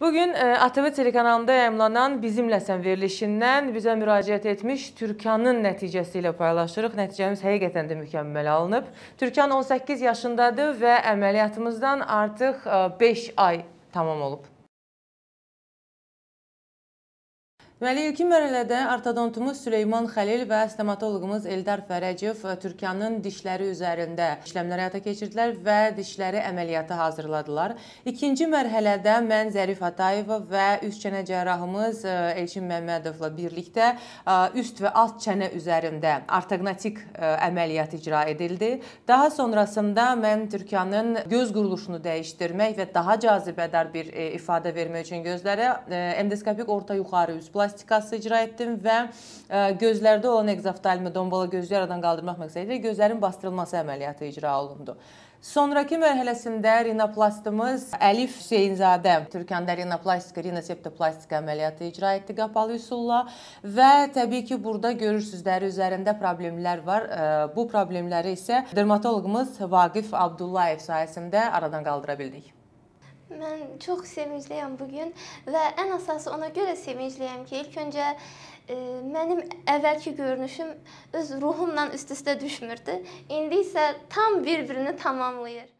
Bugün e, ATV telekanalında yayımlanan Bizimləsən verilişindən bizə müraciət etmiş Türkanın nəticəsi ilə paylaşırıq. Nəticəmiz həqiqətən də mükəmməl alınıb. Türkan 18 yaşındadır və əməliyyatımızdan artıq 5 e, ay tamam olub. Deməli, ilkin mərhələdə ortodontumuz Süleyman Xəlil və stomatoloqumuz Eldar Fərəcov e, Türkanın dişləri üzərində işləmlər həyata keçirdilər və dişləri əməliyyata hazırladılar. İkinci mərhələdə mən Zərif Atayeva və üst çənə cərrahımız e, Elçin Məmmədovla birlikdə e, üst və alt çənə üzərində ortognatik əməliyyat icra edildi. Daha sonrasında mən Türkanın göz quruluşunu dəyişdirmək və daha cazibədar bir ifadə vermək üçün gözlərə endoskopik orta yuxarı üst plastik gimnastikası icra etdim və e, gözlərdə olan egzoftalmi dombala gözlü yaradan qaldırmaq məqsədi ilə gözlərin bastırılması əməliyyatı icra olundu. Sonrakı mərhələsində rinoplastımız Əlif Hüseynzadə Türkanda rinoplastika, rinoseptoplastika əməliyyatı icra etdi qapalı üsulla və təbii ki, burada görürsüzlər üzərində problemlər var. E, bu problemləri isə dermatoloqumuz Vaqif Abdullayev sayəsində aradan qaldıra bildik. Mən çox sevincliyəm bu gün və ən əsası ona görə sevincliyəm ki, ilk öncə e, mənim əvvəlki görünüşüm öz ruhumla üst-üstə düşmürdü. İndi isə tam bir-birini tamamlayır.